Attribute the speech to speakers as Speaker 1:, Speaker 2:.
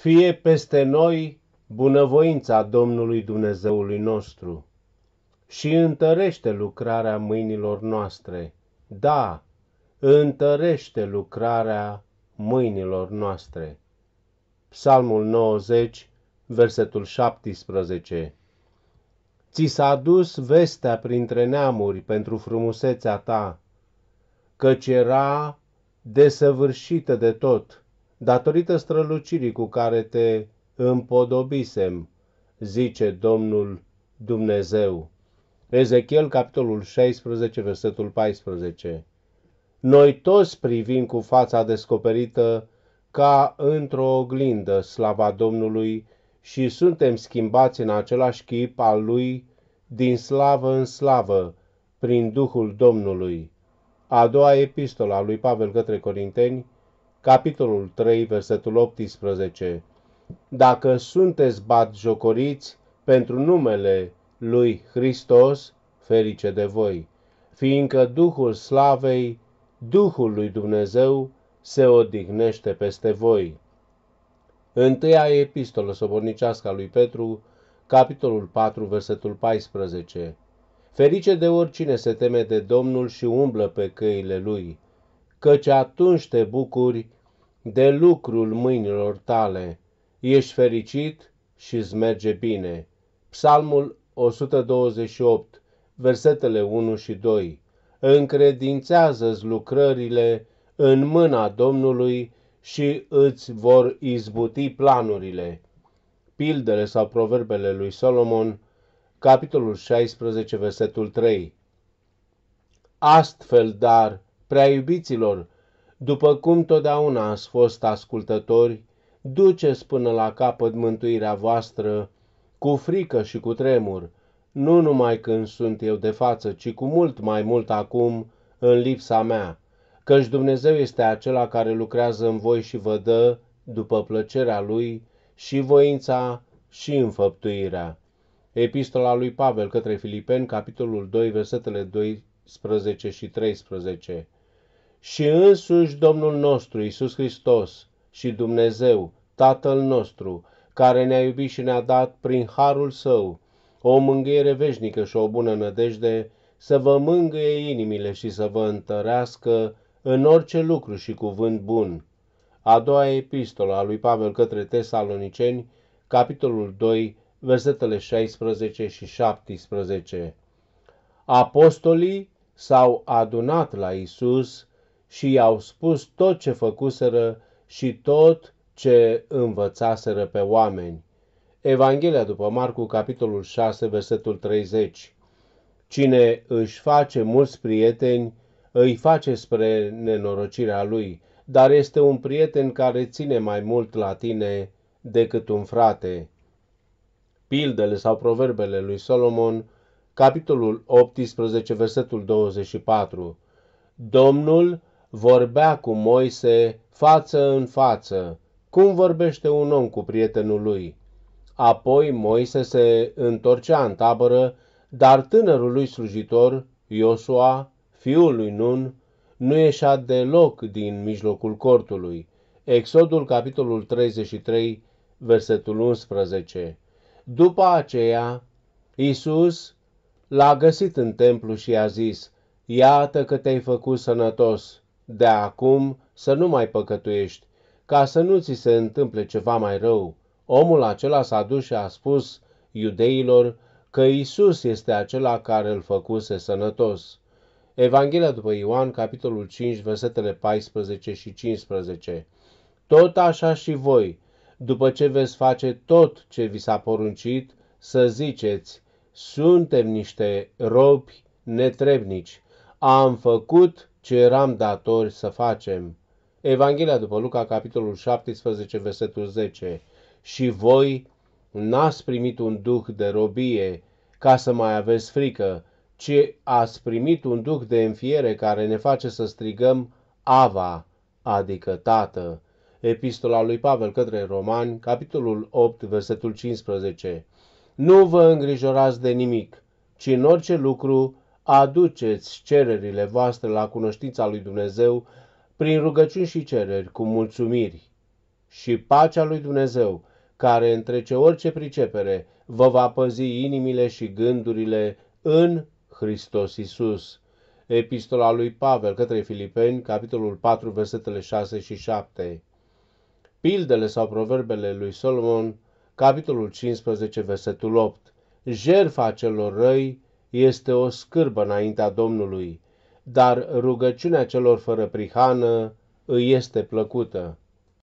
Speaker 1: Fie peste noi bunăvoința Domnului Dumnezeului nostru și întărește lucrarea mâinilor noastre. Da, întărește lucrarea mâinilor noastre. Psalmul 90, versetul 17. Ți s-a dus vestea printre neamuri pentru frumusețea ta, căci era desăvârșită de tot datorită strălucirii cu care te împodobisem, zice Domnul Dumnezeu. Ezechiel, capitolul 16, versetul 14. Noi toți privim cu fața descoperită ca într-o oglindă slava Domnului și suntem schimbați în același chip al Lui din slavă în slavă prin Duhul Domnului. A doua epistola lui Pavel către Corinteni, capitolul 3, versetul 18. Dacă sunteți batjocoriți pentru numele lui Hristos, ferice de voi, fiindcă Duhul Slavei, Duhul lui Dumnezeu, se odihnește peste voi. Întâia epistolă sobornicească a lui Petru, capitolul 4, versetul 14. Ferice de oricine se teme de Domnul și umblă pe căile lui căci atunci te bucuri de lucrul mâinilor tale. Ești fericit și îți merge bine. Psalmul 128, versetele 1 și 2 Încredințează-ți lucrările în mâna Domnului și îți vor izbuti planurile. Pildele sau proverbele lui Solomon, capitolul 16, versetul 3 Astfel, dar, Prea iubiților, după cum totdeauna ați fost ascultători, duceți până la capăt mântuirea voastră, cu frică și cu tremur, nu numai când sunt eu de față, ci cu mult mai mult acum, în lipsa mea, căci Dumnezeu este acela care lucrează în voi și vă dă, după plăcerea Lui, și voința și înfăptuirea. Epistola lui Pavel către Filipeni, capitolul 2, versetele 12 și 13 și însuși Domnul nostru Isus Hristos și Dumnezeu, Tatăl nostru, care ne-a iubit și ne-a dat prin harul său o mângâiere veșnică și o bună nădejde, să vă mângâie inimile și să vă întărească în orice lucru și cuvânt bun. A doua epistolă a lui Pavel către Tesaloniceni, capitolul 2, versetele 16 și 17. Apostolii s-au adunat la Isus și i-au spus tot ce făcuseră și tot ce învățaseră pe oameni. Evanghelia după Marcu, capitolul 6, versetul 30. Cine își face mulți prieteni, îi face spre nenorocirea lui, dar este un prieten care ține mai mult la tine decât un frate. Pildele sau proverbele lui Solomon, capitolul 18, versetul 24. Domnul vorbea cu Moise față în față, cum vorbește un om cu prietenul lui. Apoi Moise se întorcea în tabără, dar tânărul lui slujitor, Iosua, fiul lui Nun, nu ieșea deloc din mijlocul cortului. Exodul, capitolul 33, versetul 11. După aceea, Isus l-a găsit în templu și i-a zis, Iată că te-ai făcut sănătos, de acum să nu mai păcătuiești, ca să nu ți se întâmple ceva mai rău. Omul acela s-a dus și a spus iudeilor că Isus este acela care îl făcuse sănătos. Evanghelia după Ioan, capitolul 5, versetele 14 și 15. Tot așa și voi, după ce veți face tot ce vi s-a poruncit, să ziceți, suntem niște robi netrebnici, am făcut ce eram datori să facem. Evanghelia după Luca, capitolul 17, versetul 10. Și voi n-ați primit un duh de robie ca să mai aveți frică, ci ați primit un duh de înfiere care ne face să strigăm Ava, adică Tată. Epistola lui Pavel către Romani, capitolul 8, versetul 15. Nu vă îngrijorați de nimic, ci în orice lucru aduceți cererile voastre la cunoștința lui Dumnezeu prin rugăciuni și cereri cu mulțumiri. Și pacea lui Dumnezeu, care întrece orice pricepere, vă va păzi inimile și gândurile în Hristos Isus. Epistola lui Pavel către Filipeni, capitolul 4, versetele 6 și 7. Pildele sau proverbele lui Solomon, capitolul 15, versetul 8. Jerfa celor răi este o scârbă înaintea Domnului, dar rugăciunea celor fără prihană îi este plăcută.